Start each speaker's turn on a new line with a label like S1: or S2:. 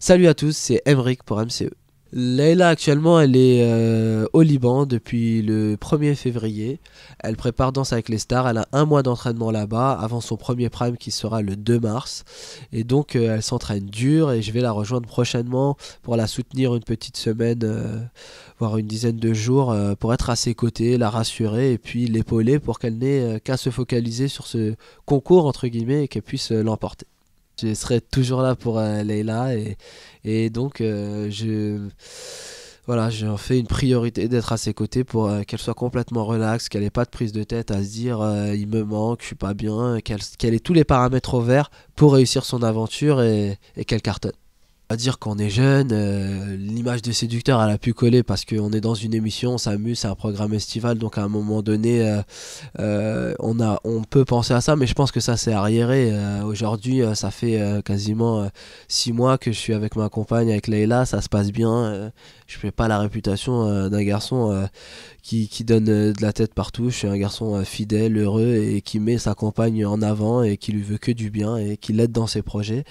S1: Salut à tous, c'est Emric pour MCE. Leila actuellement elle est euh, au Liban depuis le 1er février. Elle prépare Danse avec les stars, elle a un mois d'entraînement là-bas avant son premier prime qui sera le 2 mars. Et donc euh, elle s'entraîne dur et je vais la rejoindre prochainement pour la soutenir une petite semaine, euh, voire une dizaine de jours, pour être à ses côtés, la rassurer et puis l'épauler pour qu'elle n'ait qu'à se focaliser sur ce concours entre guillemets et qu'elle puisse l'emporter. Je serai toujours là pour euh, Leila et, et donc euh, je voilà, j'en fais une priorité d'être à ses côtés pour euh, qu'elle soit complètement relaxe, qu'elle n'ait pas de prise de tête à se dire il me manque, je suis pas bien, qu'elle ait tous les paramètres au vert pour réussir son aventure et qu'elle cartonne à dire qu'on est jeune, euh, l'image de séducteur elle a pu coller parce qu'on est dans une émission, on s'amuse, c'est un programme estival, donc à un moment donné, euh, euh, on, a, on peut penser à ça, mais je pense que ça s'est arriéré. Aujourd'hui, ça fait quasiment six mois que je suis avec ma compagne, avec Leïla, ça se passe bien, je fais pas la réputation d'un garçon qui, qui, donne de la tête partout, je suis un garçon fidèle, heureux et qui met sa compagne en avant et qui lui veut que du bien et qui l'aide dans ses projets.